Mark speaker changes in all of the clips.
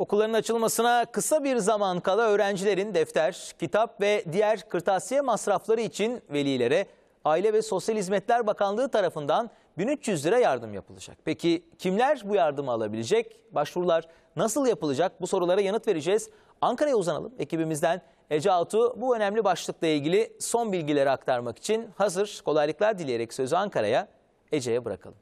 Speaker 1: Okulların açılmasına kısa bir zaman kala öğrencilerin defter, kitap ve diğer kırtasiye masrafları için velilere Aile ve Sosyal Hizmetler Bakanlığı tarafından 1300 lira yardım yapılacak. Peki kimler bu yardımı alabilecek? Başvurular nasıl yapılacak? Bu sorulara yanıt vereceğiz. Ankara'ya uzanalım. Ekibimizden Ece Altu bu önemli başlıkla ilgili son bilgileri aktarmak için hazır. Kolaylıklar dileyerek sözü Ankara'ya, Ece'ye bırakalım.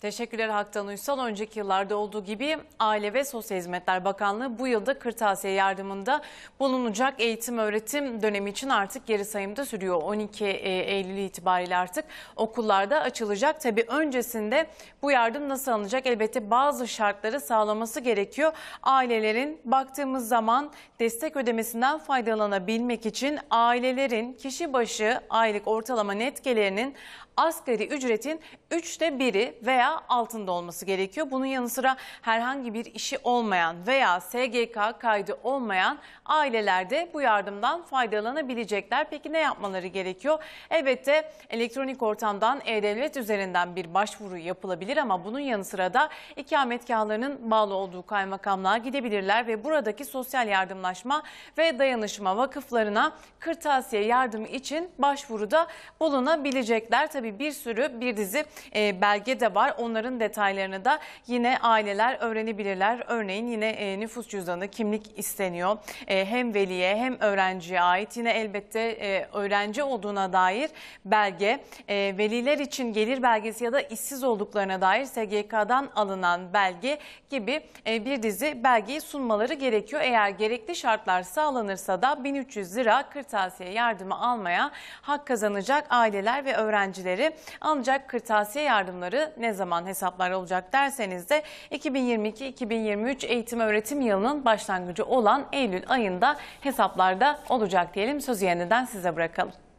Speaker 2: Teşekkürler Haktan Uysal. Önceki yıllarda olduğu gibi Aile ve Sosyal Hizmetler Bakanlığı bu yılda kırtasiye yardımında bulunacak eğitim öğretim dönemi için artık geri sayımda sürüyor. 12 e, Eylül itibariyle artık okullarda açılacak. Tabi öncesinde bu yardım nasıl alınacak? Elbette bazı şartları sağlaması gerekiyor. Ailelerin baktığımız zaman destek ödemesinden faydalanabilmek için ailelerin kişi başı aylık ortalama net gelirinin asgari ücretin üçte biri veya altında olması gerekiyor. Bunun yanı sıra herhangi bir işi olmayan veya SGK kaydı olmayan aileler de bu yardımdan faydalanabilecekler. Peki ne yapmaları gerekiyor? Elbette elektronik ortamdan E-Devlet üzerinden bir başvuru yapılabilir ama bunun yanı sıra da ikametgahlarının bağlı olduğu kaymakamlığa gidebilirler ve buradaki sosyal yardımlaşma ve dayanışma vakıflarına kırtasiye yardımı için başvuruda bulunabilecekler. Tabii tabii bir sürü bir dizi e, belge de var. Onların detaylarını da yine aileler öğrenebilirler. Örneğin yine e, nüfus cüzdanı, kimlik isteniyor. E, hem veliye hem öğrenciye ait. Yine elbette e, öğrenci olduğuna dair belge, e, veliler için gelir belgesi ya da işsiz olduklarına dair SGK'dan alınan belge gibi e, bir dizi belgeyi sunmaları gerekiyor. Eğer gerekli şartlar sağlanırsa da 1300 lira kırtasiye yardımı almaya hak kazanacak aileler ve öğrenciler gelirleri ancak kırtasiye yardımları ne zaman hesaplar olacak derseniz de 2022-2023 eğitim öğretim yılının başlangıcı olan Eylül ayında hesaplarda olacak diyelim. Sözü yeniden size bırakalım.